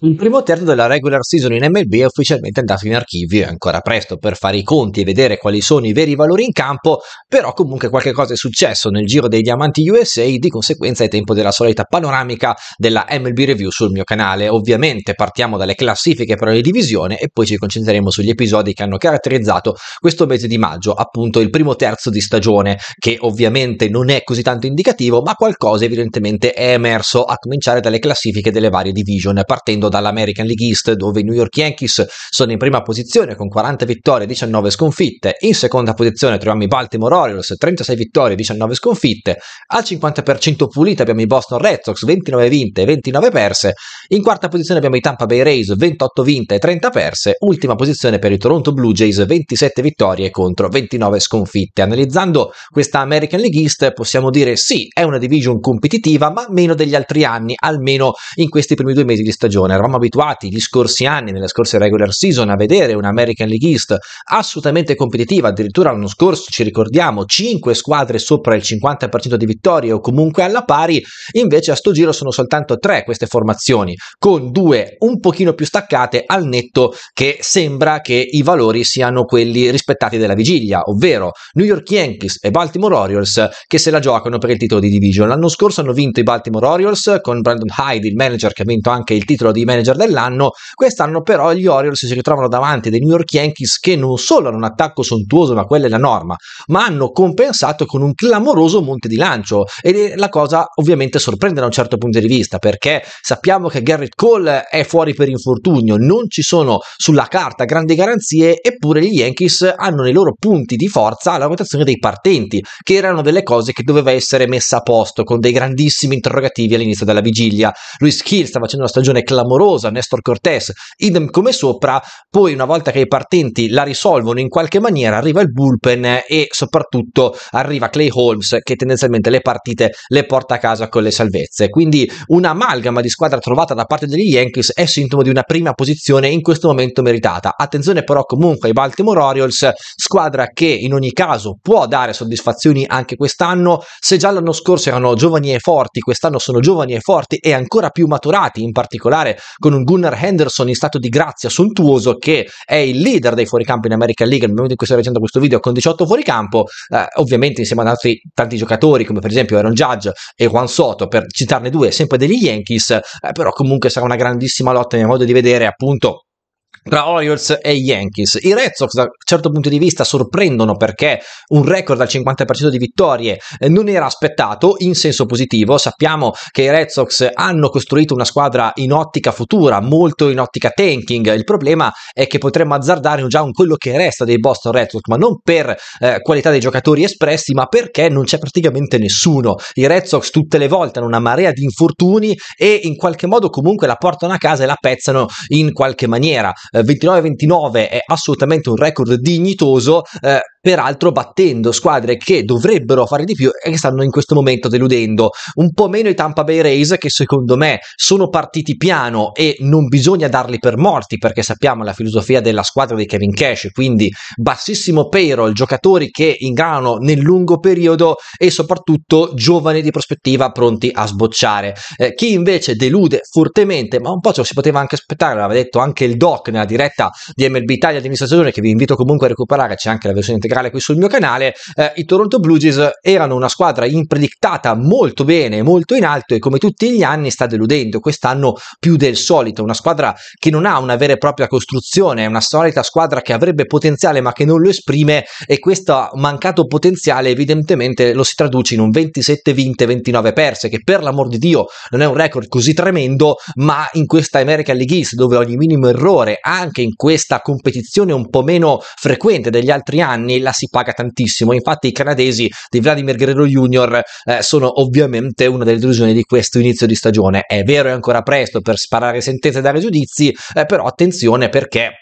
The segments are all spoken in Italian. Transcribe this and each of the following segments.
Il primo terzo della regular season in MLB è ufficialmente andato in archivio, è ancora presto per fare i conti e vedere quali sono i veri valori in campo, però comunque qualche cosa è successo nel giro dei diamanti USA, di conseguenza è tempo della solita panoramica della MLB Review sul mio canale. Ovviamente partiamo dalle classifiche per ogni divisione e poi ci concentreremo sugli episodi che hanno caratterizzato questo mese di maggio, appunto il primo terzo di stagione, che ovviamente non è così tanto indicativo, ma qualcosa evidentemente è emerso a cominciare dalle classifiche delle varie division, partendo partendo dall'American League East dove i New York Yankees sono in prima posizione con 40 vittorie e 19 sconfitte, in seconda posizione troviamo i Baltimore Orioles 36 vittorie e 19 sconfitte, al 50% pulita abbiamo i Boston Red Sox 29 vinte e 29 perse, in quarta posizione abbiamo i Tampa Bay Rays 28 vinte e 30 perse, ultima posizione per i Toronto Blue Jays 27 vittorie contro 29 sconfitte. Analizzando questa American League East possiamo dire sì, è una division competitiva ma meno degli altri anni, almeno in questi primi due mesi di stagione eravamo abituati gli scorsi anni, nelle scorse regular season, a vedere un American League East assolutamente competitiva, addirittura l'anno scorso ci ricordiamo 5 squadre sopra il 50% di vittorie o comunque alla pari, invece a sto giro sono soltanto 3 queste formazioni, con due un pochino più staccate al netto che sembra che i valori siano quelli rispettati della vigilia, ovvero New York Yankees e Baltimore Orioles che se la giocano per il titolo di division. L'anno scorso hanno vinto i Baltimore Orioles con Brandon Hyde, il manager che ha vinto anche il titolo di manager dell'anno. Quest'anno però gli Orioles si ritrovano davanti dei New York Yankees che non solo hanno un attacco sontuoso, ma quella è la norma, ma hanno compensato con un clamoroso monte di lancio. E la cosa ovviamente sorprende da un certo punto di vista, perché sappiamo che Garrett Cole è fuori per infortunio, non ci sono sulla carta grandi garanzie, eppure gli Yankees hanno nei loro punti di forza la rotazione dei partenti, che erano delle cose che doveva essere messa a posto con dei grandissimi interrogativi all'inizio della vigilia. Luis Hill sta facendo una stagione clamorosa clamorosa, Nestor Cortés, idem come sopra, poi una volta che i partenti la risolvono in qualche maniera arriva il bullpen e soprattutto arriva Clay Holmes che tendenzialmente le partite le porta a casa con le salvezze, quindi un'amalgama di squadra trovata da parte degli Yankees è sintomo di una prima posizione in questo momento meritata, attenzione però comunque ai Baltimore Orioles, squadra che in ogni caso può dare soddisfazioni anche quest'anno, se già l'anno scorso erano giovani e forti, quest'anno sono giovani e forti e ancora più maturati, in particolare con un Gunnar Henderson in stato di grazia sontuoso che è il leader dei fuoricampo in American League nel momento in cui stai facendo questo video con 18 fuoricampo, eh, ovviamente insieme ad altri tanti giocatori come per esempio Aaron Judge e Juan Soto, per citarne due, sempre degli Yankees, eh, però comunque sarà una grandissima lotta, a mio modo di vedere, appunto tra Orioles e Yankees. I Red Sox da un certo punto di vista sorprendono perché un record al 50% di vittorie eh, non era aspettato in senso positivo. Sappiamo che i Red Sox hanno costruito una squadra in ottica futura, molto in ottica tanking. Il problema è che potremmo azzardare già un quello che resta dei Boston Red Sox, ma non per eh, qualità dei giocatori espressi, ma perché non c'è praticamente nessuno. I Red Sox tutte le volte hanno una marea di infortuni e in qualche modo comunque la portano a casa e la pezzano in qualche maniera 29-29 eh, è assolutamente un record dignitoso, eh, peraltro battendo squadre che dovrebbero fare di più e che stanno in questo momento deludendo. Un po' meno i Tampa Bay Rays che secondo me sono partiti piano e non bisogna darli per morti perché sappiamo la filosofia della squadra di Kevin Cash, quindi bassissimo payroll, giocatori che ingranano nel lungo periodo e soprattutto giovani di prospettiva pronti a sbocciare. Eh, chi invece delude fortemente, ma un po' ce lo si poteva anche aspettare, l'aveva detto anche il doc nella diretta di MLB Italia di stagione che vi invito comunque a recuperare, c'è anche la versione integrale integrale qui sul mio canale, eh, i Toronto Blue Jays erano una squadra impredictata molto bene, molto in alto e come tutti gli anni sta deludendo, quest'anno più del solito, una squadra che non ha una vera e propria costruzione, è una solita squadra che avrebbe potenziale ma che non lo esprime e questo mancato potenziale evidentemente lo si traduce in un 27 vinte, 29 perse, che per l'amor di Dio non è un record così tremendo, ma in questa American League East dove ogni minimo errore, anche in questa competizione un po' meno frequente degli altri anni, là si paga tantissimo. Infatti, i canadesi di Vladimir Guerrero Jr. Eh, sono ovviamente una delle delusioni di questo inizio di stagione. È vero, è ancora presto per sparare sentenze e dare giudizi, eh, però attenzione perché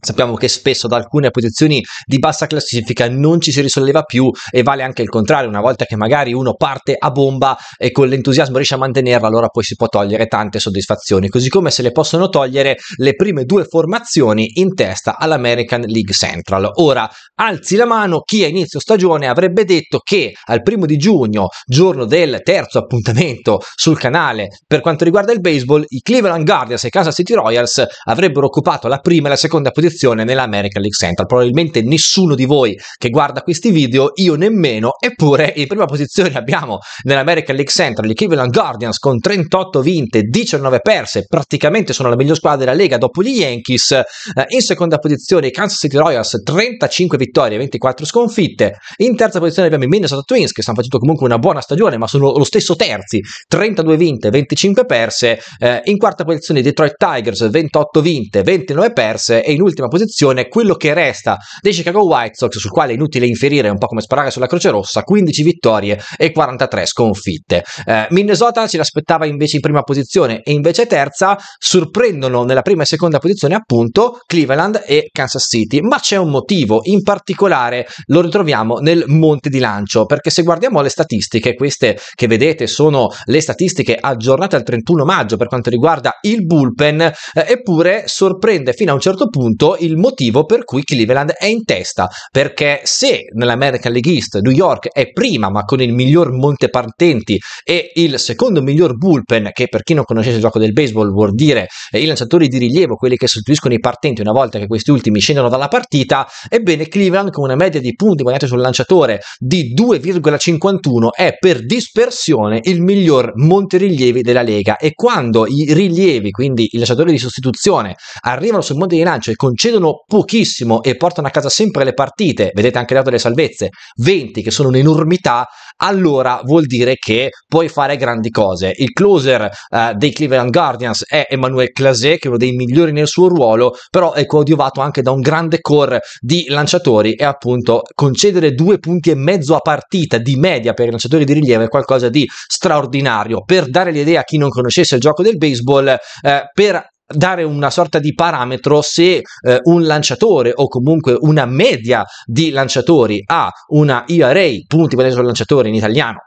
Sappiamo che spesso da alcune posizioni di bassa classifica non ci si risolleva più e vale anche il contrario, una volta che magari uno parte a bomba e con l'entusiasmo riesce a mantenerla, allora poi si può togliere tante soddisfazioni, così come se le possono togliere le prime due formazioni in testa all'American League Central. Ora, alzi la mano chi a inizio stagione avrebbe detto che al primo di giugno, giorno del terzo appuntamento sul canale per quanto riguarda il baseball, i Cleveland Guardians e Kansas City Royals avrebbero occupato la prima e la seconda posizione iscrizione nell'American League Central. Probabilmente nessuno di voi che guarda questi video, io nemmeno, eppure in prima posizione abbiamo nell'America League Central gli Cleveland Guardians con 38 vinte, 19 perse, praticamente sono la miglior squadra della Lega dopo gli Yankees, eh, in seconda posizione i Kansas City Royals 35 vittorie, 24 sconfitte, in terza posizione abbiamo i Minnesota Twins che stanno facendo comunque una buona stagione ma sono lo stesso terzi, 32 vinte, 25 perse, eh, in quarta posizione i Detroit Tigers 28 vinte, 29 perse e in ultima all'ultima posizione quello che resta dei Chicago White Sox, sul quale è inutile inferire, un po' come sparare sulla Croce Rossa, 15 vittorie e 43 sconfitte. Eh, Minnesota ce l'aspettava invece in prima posizione e invece terza, sorprendono nella prima e seconda posizione appunto Cleveland e Kansas City, ma c'è un motivo, in particolare lo ritroviamo nel monte di lancio, perché se guardiamo le statistiche, queste che vedete sono le statistiche aggiornate al 31 maggio per quanto riguarda il bullpen, eh, eppure sorprende fino a un certo punto tutto il motivo per cui Cleveland è in testa, perché se nell'American League East New York è prima ma con il miglior monte partenti e il secondo miglior bullpen, che per chi non conoscesse il gioco del baseball vuol dire eh, i lanciatori di rilievo, quelli che sostituiscono i partenti una volta che questi ultimi scendono dalla partita, ebbene Cleveland con una media di punti guadagnati sul lanciatore di 2,51 è per dispersione il miglior monte rilievi della Lega e quando i rilievi, quindi i lanciatori di sostituzione, arrivano sul monte di lancio e con concedono pochissimo e portano a casa sempre le partite, vedete anche il dato delle salvezze, 20 che sono un'enormità, allora vuol dire che puoi fare grandi cose. Il closer eh, dei Cleveland Guardians è Emmanuel Clase, che è uno dei migliori nel suo ruolo, però è coadiuvato anche da un grande core di lanciatori e appunto concedere due punti e mezzo a partita di media per i lanciatori di rilievo è qualcosa di straordinario. Per dare l'idea a chi non conoscesse il gioco del baseball, eh, per dare una sorta di parametro se eh, un lanciatore o comunque una media di lanciatori ha una IRA, punti valenti sul lanciatore in italiano,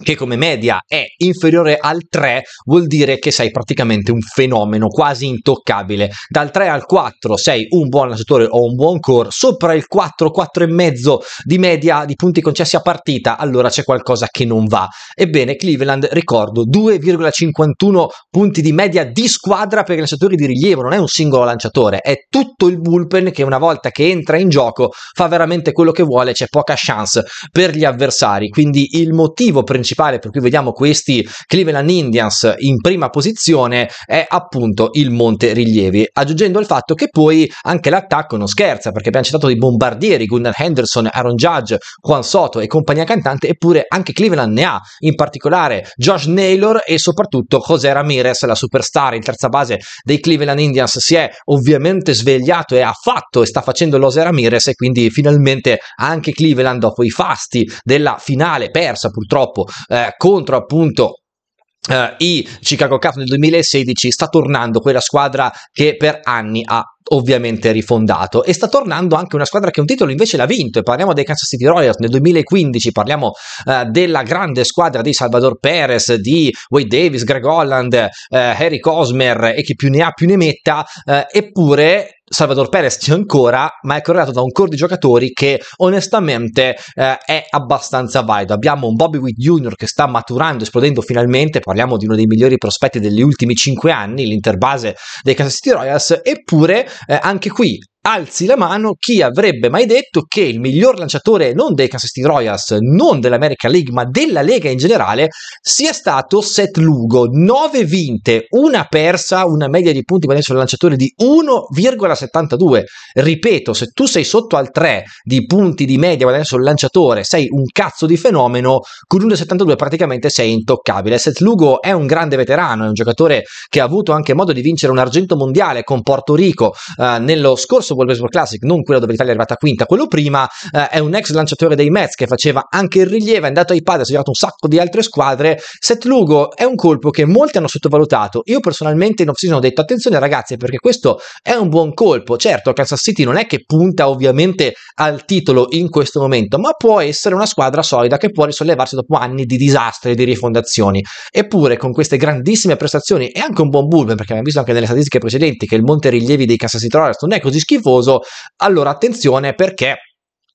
che come media è inferiore al 3 vuol dire che sei praticamente un fenomeno quasi intoccabile dal 3 al 4 sei un buon lanciatore o un buon core sopra il 4 4,5 di media di punti concessi a partita allora c'è qualcosa che non va ebbene Cleveland ricordo 2,51 punti di media di squadra per i lanciatori di rilievo non è un singolo lanciatore è tutto il bullpen che una volta che entra in gioco fa veramente quello che vuole c'è poca chance per gli avversari quindi il motivo principale principale per cui vediamo questi Cleveland Indians in prima posizione è appunto il Monte Rilievi, aggiungendo il fatto che poi anche l'attacco non scherza, perché abbiamo citato dei bombardieri, Gunnar Henderson, Aaron Judge, Juan Soto e compagnia cantante, eppure anche Cleveland ne ha, in particolare Josh Naylor e soprattutto José Ramirez, la superstar in terza base dei Cleveland Indians, si è ovviamente svegliato e ha fatto e sta facendo l'Ose Ramirez e quindi finalmente anche Cleveland dopo i fasti della finale persa purtroppo eh, contro appunto Uh, i Chicago Cup nel 2016 sta tornando quella squadra che per anni ha ovviamente rifondato e sta tornando anche una squadra che un titolo invece l'ha vinto e parliamo dei Kansas City Royals nel 2015 parliamo uh, della grande squadra di Salvador Perez di Wade Davis, Greg Holland, uh, eh, Harry Cosmer e chi più ne ha più ne metta eppure Salvador Perez c'è ancora, ma è correlato da un core di giocatori che onestamente eh, è abbastanza valido. Abbiamo un Bobby Witt Jr. che sta maturando, esplodendo finalmente, parliamo di uno dei migliori prospetti degli ultimi cinque anni, l'interbase dei Kansas City Royals, eppure eh, anche qui alzi la mano chi avrebbe mai detto che il miglior lanciatore non dei Kansas City Royals, non dell'America League, ma della Lega in generale, sia stato Seth Lugo. 9 vinte, una persa, una media di punti valenti sul lanciatore di 1,72. Ripeto, se tu sei sotto al 3 di punti di media valenti sul lanciatore, sei un cazzo di fenomeno, con 1,72 praticamente sei intoccabile. Seth Lugo è un grande veterano, è un giocatore che ha avuto anche modo di vincere un argento mondiale con Porto Rico eh, nello scorso scorso Baseball Classic, non quello dove l'Italia è arrivata quinta, quello prima, eh, è un ex lanciatore dei Mets che faceva anche il rilievo, è andato ai padri, ha segnato un sacco di altre squadre. Set Lugo è un colpo che molti hanno sottovalutato. Io personalmente non si sono detto attenzione ragazzi perché questo è un buon colpo. Certo, Kansas City non è che punta ovviamente al titolo in questo momento, ma può essere una squadra solida che può risollevarsi dopo anni di disastri e di rifondazioni. Eppure con queste grandissime prestazioni e anche un buon bullpen, perché abbiamo visto anche nelle statistiche precedenti che il monte rilievi dei Kansas City Royals non è così schifoso, schifoso, allora attenzione perché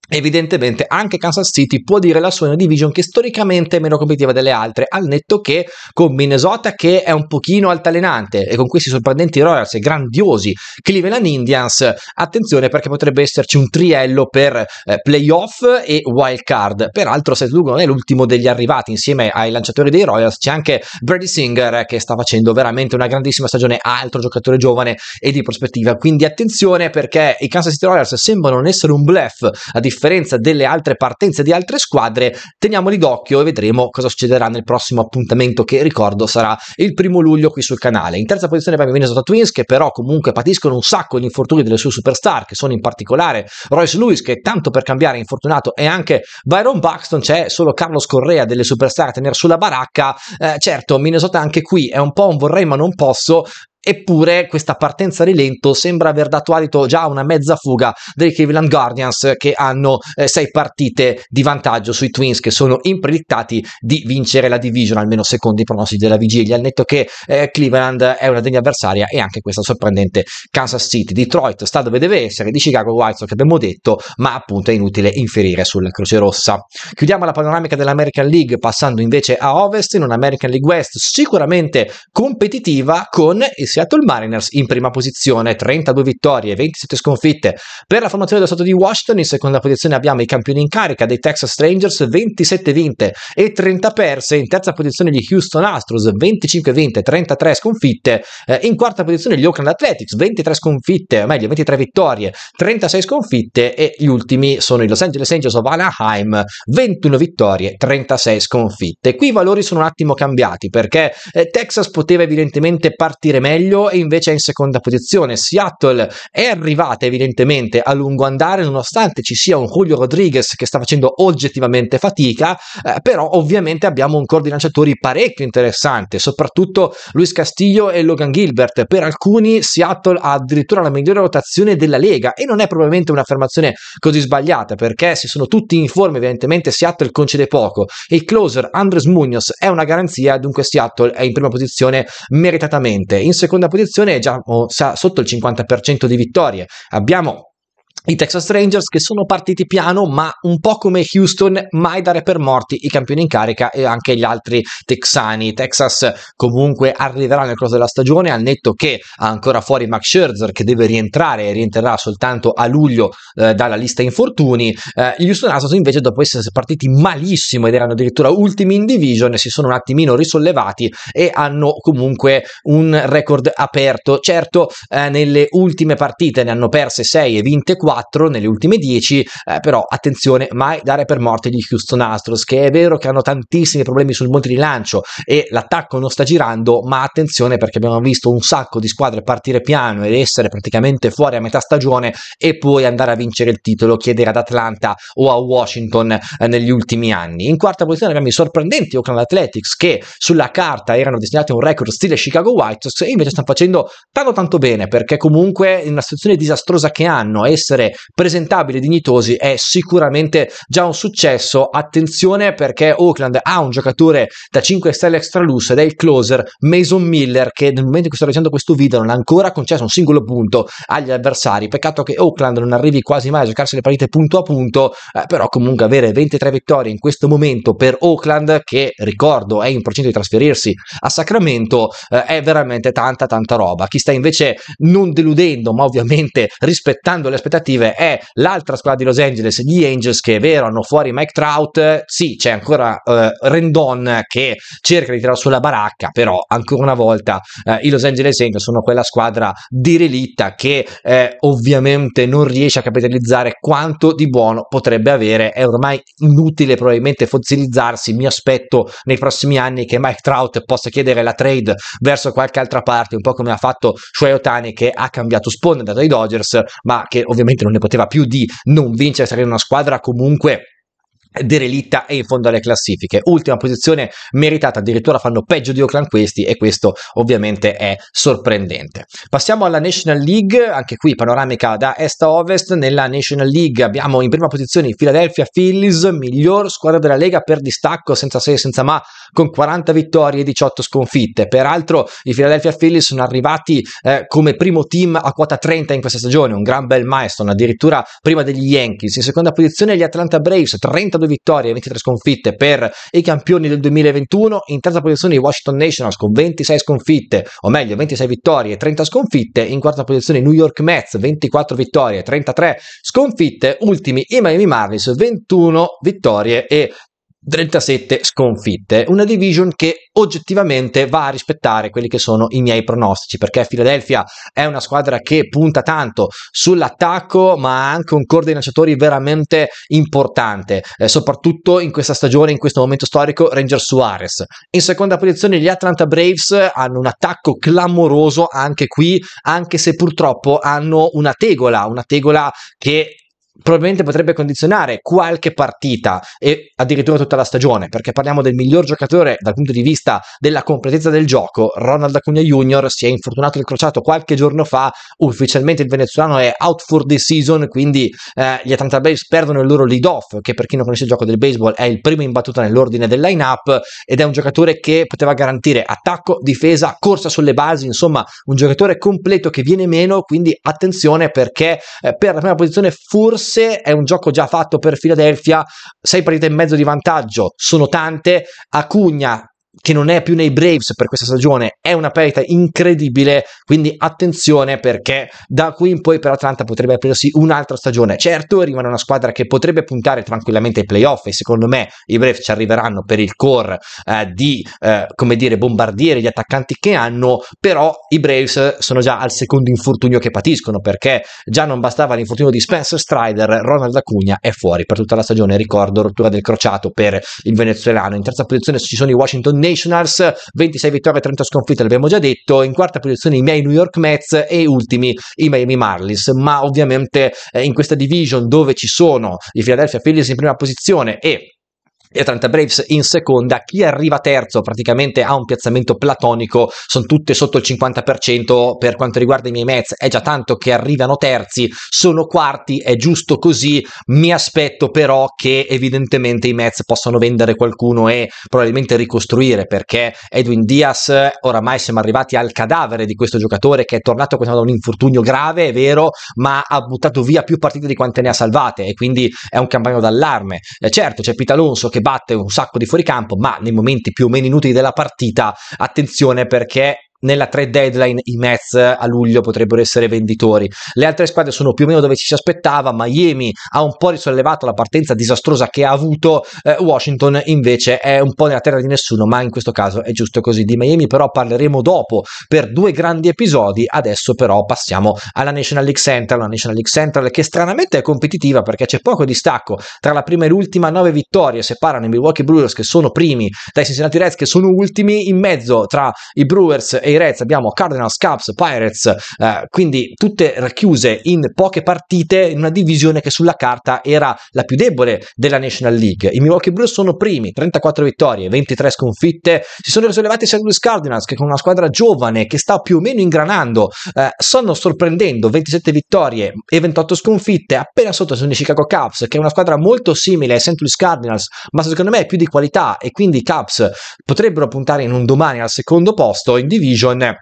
Evidentemente anche Kansas City può dire la sua in una division che storicamente è meno competitiva delle altre, al netto che con Minnesota che è un pochino altalenante e con questi sorprendenti Royals e grandiosi Cleveland Indians, attenzione perché potrebbe esserci un triello per eh, playoff e wild card. Peraltro Seth Lugo è l'ultimo degli arrivati, insieme ai lanciatori dei Royals c'è anche Brady Singer eh, che sta facendo veramente una grandissima stagione, altro giocatore giovane e di prospettiva. Quindi attenzione perché i Kansas City Royals sembrano non essere un bluff a differenza differenza delle altre partenze di altre squadre, teniamoli d'occhio e vedremo cosa succederà nel prossimo appuntamento che ricordo sarà il primo luglio qui sul canale. In terza posizione abbiamo i Minnesota Twins che però comunque patiscono un sacco gli infortuni delle sue superstar che sono in particolare Royce Lewis che tanto per cambiare è infortunato e anche Byron Buxton, c'è solo Carlos Correa delle superstar a tenere sulla baracca. Eh, certo, Minnesota anche qui è un po' un vorrei ma non posso, Eppure questa partenza a rilento sembra aver dato adito già a una mezza fuga dei Cleveland Guardians che hanno eh, sei partite di vantaggio sui Twins che sono impredittati di vincere la division, almeno secondo i pronostici della vigilia, al netto che eh, Cleveland è una degna avversaria e anche questa sorprendente Kansas City. Detroit sta dove deve essere, di Chicago White Sox abbiamo detto, ma appunto è inutile inferire sulla Croce Rossa. Chiudiamo la panoramica dell'American League passando invece a Ovest, in un'American League West sicuramente competitiva con il Seattle Mariners in prima posizione, 32 vittorie, 27 sconfitte per la formazione dello stato di Washington, in seconda posizione abbiamo i campioni in carica dei Texas Rangers, 27 vinte e 30 perse, in terza posizione gli Houston Astros, 25 vinte, e 33 sconfitte, eh, in quarta posizione gli Oakland Athletics, 23 sconfitte, o meglio 23 vittorie, 36 sconfitte e gli ultimi sono i Los Angeles Angels of Anaheim, 21 vittorie, 36 sconfitte. Qui i valori sono un attimo cambiati perché eh, Texas poteva evidentemente partire meglio, meglio e invece è in seconda posizione. Seattle è arrivata evidentemente a lungo andare nonostante ci sia un Julio Rodriguez che sta facendo oggettivamente fatica, eh, però ovviamente abbiamo un corpo di lanciatori parecchio interessante, soprattutto Luis Castillo e Logan Gilbert. Per alcuni Seattle ha addirittura la migliore rotazione della Lega e non è probabilmente un'affermazione così sbagliata perché se sono tutti in forma evidentemente Seattle concede poco. e Il closer Andres Munoz è una garanzia, dunque Seattle è in prima posizione meritatamente. In seconda seconda posizione è già oh, sotto il 50% di vittorie. Abbiamo i Texas Rangers che sono partiti piano ma un po' come Houston mai dare per morti i campioni in carica e anche gli altri texani Texas comunque arriverà nel corso della stagione al netto che ha ancora fuori Max Scherzer che deve rientrare e rientrerà soltanto a luglio eh, dalla lista infortuni eh, gli Houston Astros invece dopo essere partiti malissimo ed erano addirittura ultimi in division si sono un attimino risollevati e hanno comunque un record aperto certo eh, nelle ultime partite ne hanno perse 6 e vinte 4 4 nelle ultime 10, eh, però attenzione, mai dare per morte gli Houston Astros, che è vero che hanno tantissimi problemi sul monte di lancio e l'attacco non sta girando, ma attenzione perché abbiamo visto un sacco di squadre partire piano ed essere praticamente fuori a metà stagione e poi andare a vincere il titolo, chiedere ad Atlanta o a Washington eh, negli ultimi anni. In quarta posizione abbiamo i sorprendenti Oakland Athletics che sulla carta erano destinati a un record stile Chicago White Sox e invece stanno facendo tanto tanto bene perché comunque in una situazione disastrosa che hanno essere presentabili e dignitosi è sicuramente già un successo. Attenzione perché Oakland ha un giocatore da 5 stelle extra lusso ed è il closer Mason Miller che nel momento in cui sto leggendo questo video non ha ancora concesso un singolo punto agli avversari. Peccato che Oakland non arrivi quasi mai a giocarsi le partite punto a punto, eh, però comunque avere 23 vittorie in questo momento per Oakland che ricordo è in procinto di trasferirsi a Sacramento eh, è veramente tanta tanta roba. Chi sta invece non deludendo ma ovviamente rispettando le aspettative offensive è l'altra squadra di Los Angeles, gli Angels, che è vero, hanno fuori Mike Trout, sì, c'è ancora eh, Rendon che cerca di tirare sulla baracca, però ancora una volta eh, i Los Angeles Angels sono quella squadra di relitta che eh, ovviamente non riesce a capitalizzare quanto di buono potrebbe avere, è ormai inutile probabilmente fossilizzarsi, mi aspetto nei prossimi anni che Mike Trout possa chiedere la trade verso qualche altra parte, un po' come ha fatto Shuei Otani che ha cambiato sponda dai Dodgers, ma che ovviamente veramente non ne poteva più di non vincere, sarebbe una squadra comunque derelitta e in fondo alle classifiche. Ultima posizione meritata, addirittura fanno peggio di Oakland questi e questo ovviamente è sorprendente. Passiamo alla National League, anche qui panoramica da est a ovest. Nella National League abbiamo in prima posizione i Philadelphia Phillies, miglior squadra della Lega per distacco, senza se senza ma, con 40 vittorie e 18 sconfitte. Peraltro i Philadelphia Phillies sono arrivati eh, come primo team a quota 30 in questa stagione, un gran bel milestone, addirittura prima degli Yankees. In seconda posizione gli Atlanta Braves, 32 22 vittorie e 23 sconfitte per i campioni del 2021, in terza posizione i Washington Nationals con 26 sconfitte, o meglio 26 vittorie e 30 sconfitte, in quarta posizione i New York Mets 24 vittorie e 33 sconfitte, ultimi i Miami Marlins 21 vittorie e 37 sconfitte, una division che oggettivamente va a rispettare quelli che sono i miei pronostici, perché Philadelphia è una squadra che punta tanto sull'attacco, ma ha anche un core dei lanciatori veramente importante, eh, soprattutto in questa stagione, in questo momento storico, Ranger Suarez. In seconda posizione gli Atlanta Braves hanno un attacco clamoroso anche qui, anche se purtroppo hanno una tegola, una tegola che probabilmente potrebbe condizionare qualche partita e addirittura tutta la stagione, perché parliamo del miglior giocatore dal punto di vista della completezza del gioco. Ronald Acuna Jr. si è infortunato il crociato qualche giorno fa, ufficialmente il venezuelano è out for the season, quindi eh, gli Atlanta Braves perdono il loro lead off, che per chi non conosce il gioco del baseball è il primo in battuta nell'ordine del lineup ed è un giocatore che poteva garantire attacco, difesa, corsa sulle basi, insomma un giocatore completo che viene meno, quindi attenzione perché eh, per la prima posizione forse corse è un gioco già fatto per Philadelphia, sei partite e mezzo di vantaggio, sono tante, Acugna che non è più nei Braves per questa stagione è una perdita incredibile, quindi attenzione perché da qui in poi per Atlanta potrebbe aprirsi un'altra stagione. Certo, rimane una squadra che potrebbe puntare tranquillamente ai playoff e secondo me i Braves ci arriveranno per il core eh, di, eh, come dire, bombardieri, gli attaccanti che hanno, però i Braves sono già al secondo infortunio che patiscono perché già non bastava l'infortunio di Spencer Strider, Ronald Acuna è fuori per tutta la stagione, ricordo rottura del crociato per il venezuelano. In terza posizione ci sono i Washington Nations Commissioners, 26 vittorie, 30 sconfitte, l'abbiamo già detto, in quarta posizione i miei New York Mets e ultimi i Miami Marlins, ma ovviamente eh, in questa division dove ci sono i Philadelphia Phillies in prima posizione e e Atlanta Braves in seconda. Chi arriva terzo praticamente ha un piazzamento platonico, sono tutte sotto il 50% per quanto riguarda i miei Mets, è già tanto che arrivano terzi, sono quarti, è giusto così, mi aspetto però che evidentemente i Mets possano vendere qualcuno e probabilmente ricostruire perché Edwin Diaz oramai siamo arrivati al cadavere di questo giocatore che è tornato da un infortunio grave, è vero, ma ha buttato via più partite di quante ne ha salvate e quindi è un campanello d'allarme. Eh, certo, c'è Alonso che batte un sacco di fuoricampo, ma nei momenti più o meno inutili della partita, attenzione perché nella trade deadline i Mets a luglio potrebbero essere venditori. Le altre squadre sono più o meno dove ci si aspettava, Miami ha un po' risollevato la partenza disastrosa che ha avuto, eh, Washington invece è un po' nella terra di nessuno, ma in questo caso è giusto così. Di Miami però parleremo dopo per due grandi episodi, adesso però passiamo alla National League Central, la National League Central che stranamente è competitiva perché c'è poco distacco tra la prima e l'ultima, nove vittorie separano i Milwaukee Brewers che sono primi dai Cincinnati Reds che sono ultimi, in mezzo tra i Brewers e i Reds, abbiamo Cardinals, Cubs, Pirates, eh, quindi tutte racchiuse in poche partite in una divisione che sulla carta era la più debole della National League. I Milwaukee Blues sono primi, 34 vittorie, 23 sconfitte, si sono risollevati i St. Louis Cardinals che con una squadra giovane che sta più o meno ingranando, eh, stanno sorprendendo 27 vittorie e 28 sconfitte, appena sotto sono i Chicago Cubs che è una squadra molto simile ai St. Louis Cardinals, ma secondo me è più di qualità e quindi i Cubs potrebbero puntare in un domani al secondo posto in division Dijonais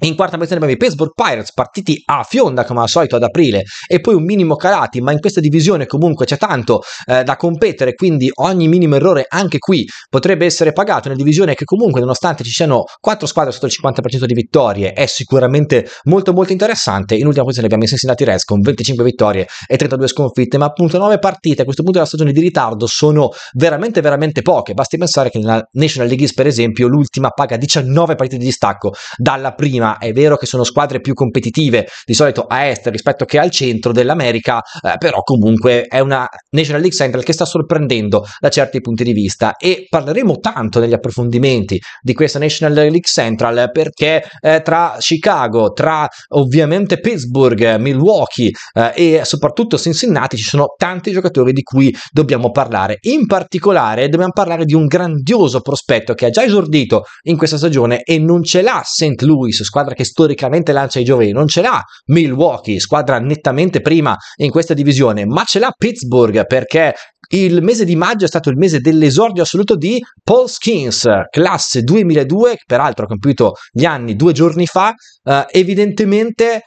In quarta posizione abbiamo i Pittsburgh Pirates, partiti a fionda come al solito ad aprile e poi un minimo calati, ma in questa divisione comunque c'è tanto eh, da competere, quindi ogni minimo errore anche qui potrebbe essere pagato. Una divisione che comunque, nonostante ci siano 4 squadre sotto il 50% di vittorie, è sicuramente molto molto interessante. In ultima posizione abbiamo i Cincinnati Reds con 25 vittorie e 32 sconfitte, ma appunto 9 partite a questo punto della stagione di ritardo sono veramente veramente poche. Basti pensare che nella National League East, per esempio, l'ultima paga 19 partite di distacco dalla prima prima, è vero che sono squadre più competitive di solito a est rispetto che al centro dell'America, eh, però comunque è una National League Central che sta sorprendendo da certi punti di vista e parleremo tanto negli approfondimenti di questa National League Central perché eh, tra Chicago, tra ovviamente Pittsburgh, Milwaukee eh, e soprattutto Cincinnati ci sono tanti giocatori di cui dobbiamo parlare. In particolare dobbiamo parlare di un grandioso prospetto che ha già esordito in questa stagione e non ce l'ha St. Louis squadra che storicamente lancia i giovani, non ce l'ha Milwaukee, squadra nettamente prima in questa divisione, ma ce l'ha Pittsburgh perché il mese di maggio è stato il mese dell'esordio assoluto di Paul Skins, classe 2002, peraltro ha compiuto gli anni due giorni fa, eh, evidentemente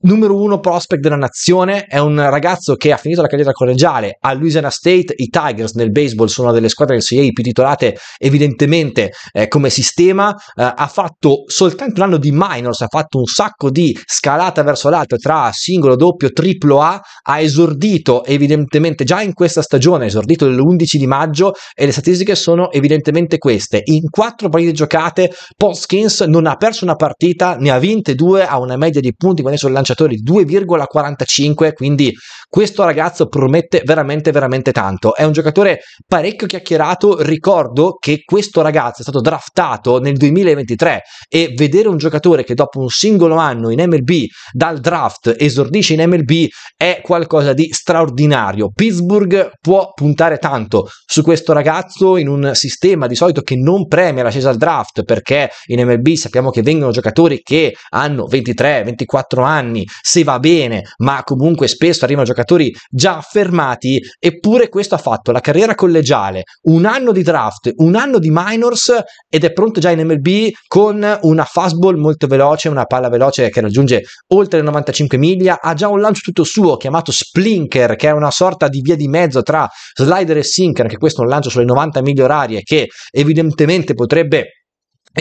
numero uno prospect della nazione, è un ragazzo che ha finito la carriera collegiale a Louisiana State, i Tigers nel baseball sono una delle squadre NCAA più titolate evidentemente eh, come sistema, eh, ha fatto soltanto l'anno di minors, ha fatto un sacco di scalata verso l'alto tra singolo, doppio, triplo A, ha esordito evidentemente già in questa stagione, ha esordito l'11 di maggio e le statistiche sono evidentemente queste, in quattro partite giocate Paul Skins non ha perso una partita, ne ha vinte due, ha una media di punti quando è sul lancio lanciatore 2,45, quindi questo ragazzo promette veramente veramente tanto. È un giocatore parecchio chiacchierato, ricordo che questo ragazzo è stato draftato nel 2023 e vedere un giocatore che dopo un singolo anno in MLB dal draft esordisce in MLB è qualcosa di straordinario. Pittsburgh può puntare tanto su questo ragazzo in un sistema di solito che non premia l'ascesa al draft perché in MLB sappiamo che vengono giocatori che hanno 23, 24 anni anni, se va bene, ma comunque spesso arrivano giocatori già affermati, eppure questo ha fatto la carriera collegiale, un anno di draft, un anno di minors ed è pronto già in MLB con una fastball molto veloce, una palla veloce che raggiunge oltre le 95 miglia, ha già un lancio tutto suo chiamato Splinker, che è una sorta di via di mezzo tra slider e sinker, anche questo è un lancio sulle 90 miglia orarie che evidentemente potrebbe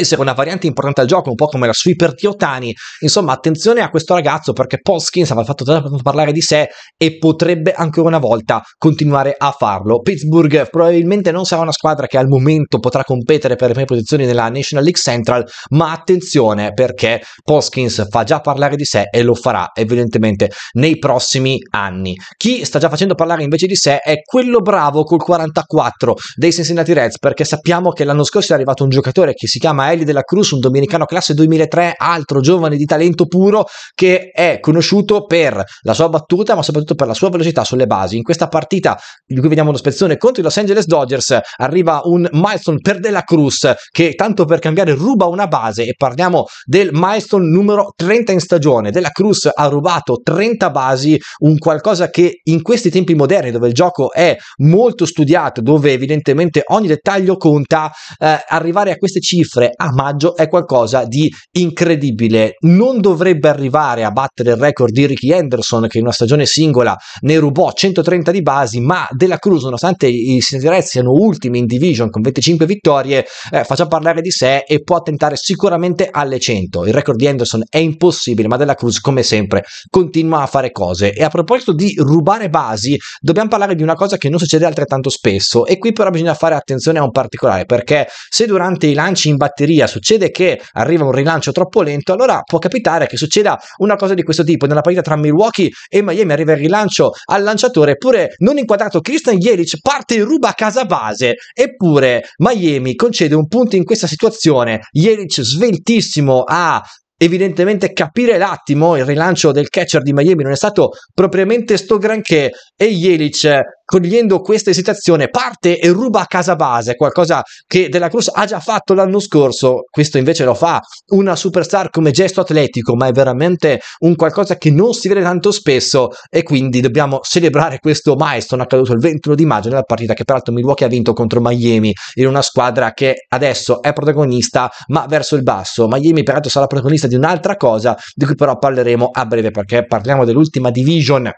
essere una variante importante al gioco, un po' come era sui Pertiotani. Insomma, attenzione a questo ragazzo perché Polskins aveva fatto tanto parlare di sé e potrebbe ancora una volta continuare a farlo. Pittsburgh probabilmente non sarà una squadra che al momento potrà competere per le prime posizioni nella National League Central, ma attenzione perché Polskins fa già parlare di sé e lo farà evidentemente nei prossimi anni. Chi sta già facendo parlare invece di sé è quello bravo col 44 dei Cincinnati Reds perché sappiamo che l'anno scorso è arrivato un giocatore che si chiama ma Eli della Cruz, un dominicano classe 2003, altro giovane di talento puro che è conosciuto per la sua battuta, ma soprattutto per la sua velocità sulle basi. In questa partita di cui vediamo lo spezzone contro i Los Angeles Dodgers arriva un milestone per De La Cruz che tanto per cambiare ruba una base e parliamo del milestone numero 30 in stagione. De La Cruz ha rubato 30 basi, un qualcosa che in questi tempi moderni dove il gioco è molto studiato, dove evidentemente ogni dettaglio conta, eh, arrivare a queste cifre a maggio è qualcosa di incredibile. Non dovrebbe arrivare a battere il record di Ricky Anderson che in una stagione singola ne rubò 130 di basi, ma Della Cruz, nonostante i Cincinnati siano ultimi in division con 25 vittorie, eh, faccia parlare di sé e può tentare sicuramente alle 100. Il record di Anderson è impossibile, ma Della Cruz come sempre continua a fare cose. E a proposito di rubare basi, dobbiamo parlare di una cosa che non succede altrettanto spesso e qui però bisogna fare attenzione a un particolare perché se durante i lanci in battaglia batteria, succede che arriva un rilancio troppo lento, allora può capitare che succeda una cosa di questo tipo. Nella partita tra Milwaukee e Miami arriva il rilancio al lanciatore, eppure non inquadrato Christian Jelic parte e ruba a casa base, eppure Miami concede un punto in questa situazione. Jelic sveltissimo a evidentemente capire l'attimo il rilancio del catcher di Miami non è stato propriamente sto granché e Jelic cogliendo questa esitazione parte e ruba a casa base qualcosa che Della Cruz ha già fatto l'anno scorso questo invece lo fa una superstar come gesto atletico ma è veramente un qualcosa che non si vede tanto spesso e quindi dobbiamo celebrare questo milestone accaduto il 21 di maggio nella partita che peraltro Milwaukee ha vinto contro Miami in una squadra che adesso è protagonista ma verso il basso Miami peraltro sarà protagonista vista di un'altra cosa di cui però parleremo a breve perché parliamo dell'ultima division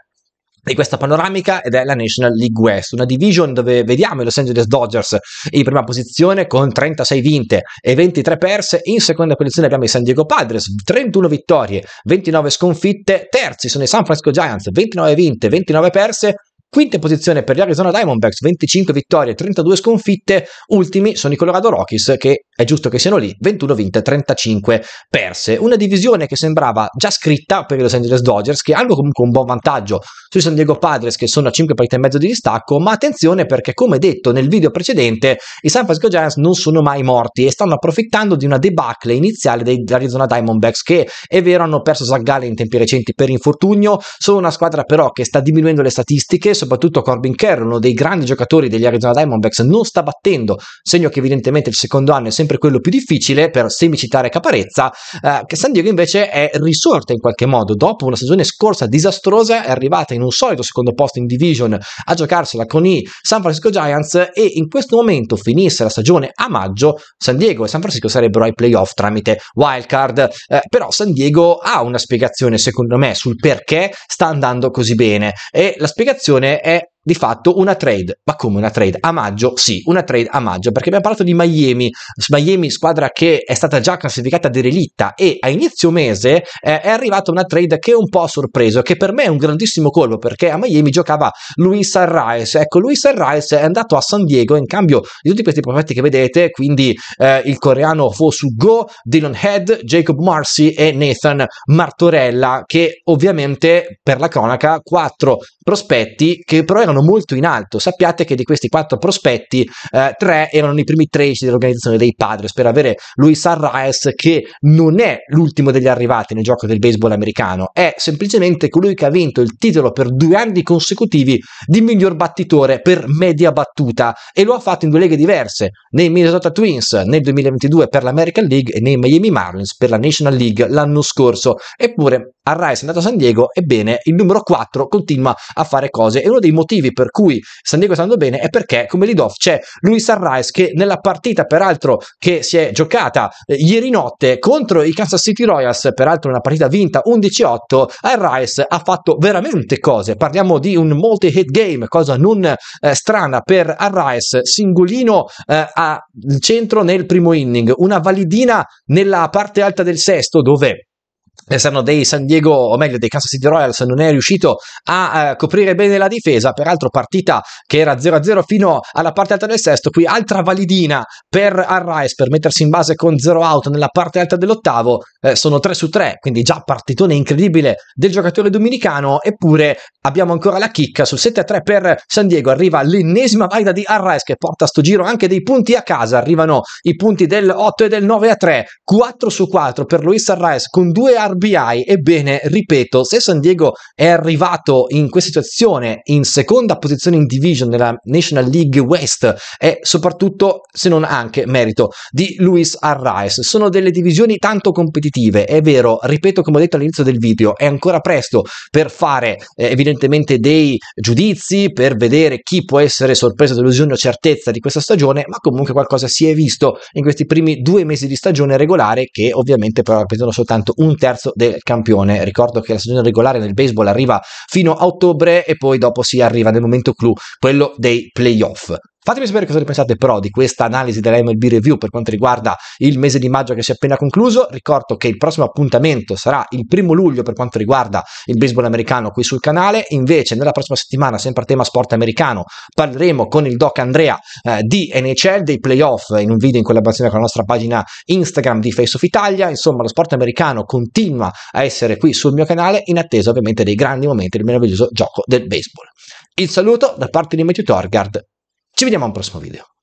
di questa panoramica ed è la National League West, una division dove vediamo i Los Angeles Dodgers in prima posizione con 36 vinte e 23 perse, in seconda posizione abbiamo i San Diego Padres, 31 vittorie, 29 sconfitte, terzi sono i San Francisco Giants, 29 vinte, 29 perse, quinta posizione per gli Arizona Diamondbacks, 25 vittorie, 32 sconfitte, ultimi sono i Colorado Rockies che è giusto che siano lì, 21 vinte, 35 perse. Una divisione che sembrava già scritta per i Los Angeles Dodgers, che hanno comunque un buon vantaggio sui San Diego Padres, che sono a 5 partite e mezzo di distacco, ma attenzione perché, come detto nel video precedente, i San Francisco Giants non sono mai morti e stanno approfittando di una debacle iniziale Arizona Diamondbacks, che è vero hanno perso Zach in tempi recenti per infortunio, sono una squadra però che sta diminuendo le statistiche, soprattutto Corbin Carroll, uno dei grandi giocatori degli Arizona Diamondbacks, non sta battendo, segno che evidentemente il secondo anno è sempre sempre quello più difficile, per semicitare Caparezza, eh, che San Diego invece è risorta in qualche modo. Dopo una stagione scorsa disastrosa, è arrivata in un solito secondo posto in division a giocarsela con i San Francisco Giants e in questo momento finisse la stagione a maggio, San Diego e San Francisco sarebbero ai playoff tramite wildcard. Eh, però San Diego ha una spiegazione, secondo me, sul perché sta andando così bene. E la spiegazione è di fatto una trade. Ma come una trade? A maggio? Sì, una trade a maggio, perché abbiamo parlato di Miami, Miami squadra che è stata già classificata derelitta e a inizio mese eh, è arrivata una trade che un po' ha sorpreso, che per me è un grandissimo colpo, perché a Miami giocava Luis Rice, Ecco, Luis Rice è andato a San Diego in cambio di tutti questi profetti che vedete, quindi eh, il coreano Fosu Go, Dylan Head, Jacob Marcy e Nathan Martorella, che ovviamente per la cronaca quattro prospetti che però erano stavano molto in alto. Sappiate che di questi quattro prospetti, eh, tre erano i primi 13 dell'organizzazione dei Padres per avere Luis Arraes, che non è l'ultimo degli arrivati nel gioco del baseball americano, è semplicemente colui che ha vinto il titolo per due anni consecutivi di miglior battitore per media battuta e lo ha fatto in due leghe diverse, nei Minnesota Twins nel 2022 per l'American League e nei Miami Marlins per la National League l'anno scorso. Eppure a Rice è andato a San Diego, ebbene il numero 4 continua a fare cose e uno dei motivi per cui San Diego sta andando bene è perché come lead off c'è Luis Rice che nella partita peraltro che si è giocata eh, ieri notte contro i Kansas City Royals, peraltro una partita vinta 11-8, Rice ha fatto veramente cose, parliamo di un multi-hit game, cosa non eh, strana per Rice, singolino eh, al centro nel primo inning, una validina nella parte alta del sesto dove eh, saranno dei San Diego, o meglio dei Kansas City Royals, non è riuscito a eh, coprire bene la difesa, peraltro partita che era 0-0 fino alla parte alta del sesto, qui altra validina per Arraes per mettersi in base con 0 out nella parte alta dell'ottavo, eh, sono 3 su 3, quindi già partitone incredibile del giocatore dominicano, eppure abbiamo ancora la chicca sul 7-3 per San Diego, arriva l'ennesima valida di Arraes che porta a sto giro anche dei punti a casa, arrivano i punti del 8 e del 9-3, 4 su 4 per Luis Arraes con due armi RBI. Ebbene, ripeto, se San Diego è arrivato in questa situazione in seconda posizione in division nella National League West, è soprattutto, se non anche, merito di Luis Arraes. Sono delle divisioni tanto competitive, è vero, ripeto come ho detto all'inizio del video, è ancora presto per fare eh, evidentemente dei giudizi, per vedere chi può essere sorpreso, delusione o certezza di questa stagione, ma comunque qualcosa si è visto in questi primi due mesi di stagione regolare che ovviamente però rappresentano soltanto un terzo prezzo del campione. Ricordo che la stagione regolare nel baseball arriva fino a ottobre e poi dopo si arriva nel momento clou, quello dei playoff. Fatemi sapere cosa ne pensate però di questa analisi dell'MLB Review per quanto riguarda il mese di maggio che si è appena concluso. Ricordo che il prossimo appuntamento sarà il primo luglio per quanto riguarda il baseball americano qui sul canale. Invece, nella prossima settimana, sempre a tema sport americano, parleremo con il Doc Andrea eh, di NHL, dei playoff, in un video in collaborazione con la nostra pagina Instagram di Face of Italia. Insomma, lo sport americano continua a essere qui sul mio canale, in attesa ovviamente dei grandi momenti del meraviglioso gioco del baseball. Il saluto da parte di Matthew Torgard. Ci vediamo un prossimo video.